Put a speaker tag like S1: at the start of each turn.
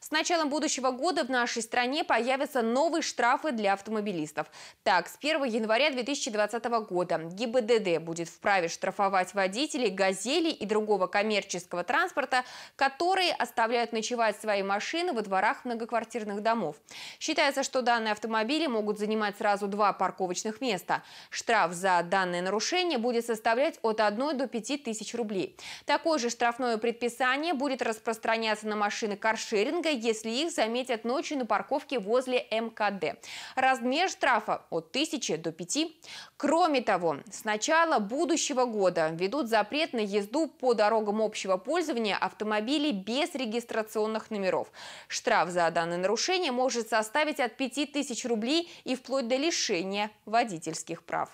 S1: С началом будущего года в нашей стране появятся новые штрафы для автомобилистов. Так, с 1 января 2020 года ГИБДД будет вправе штрафовать водителей газелей и другого коммерческого транспорта, которые оставляют ночевать свои машины во дворах многоквартирных домов. Считается, что данные автомобили могут занимать сразу два парковочных места. Штраф за данное нарушение будет составлять от 1 до 5 тысяч рублей. Такое же штрафное предписание будет распространяться на машины каршеринга штрафбата, если их заметят ночью на парковке возле МКД. Размер штрафа от 1000 до 5. Кроме того, с начала будущего года ведут запрет на езду по дорогам общего пользования автомобилей без регистрационных номеров. Штраф за данное нарушение может составить от 5000 рублей и вплоть до лишения водительских прав.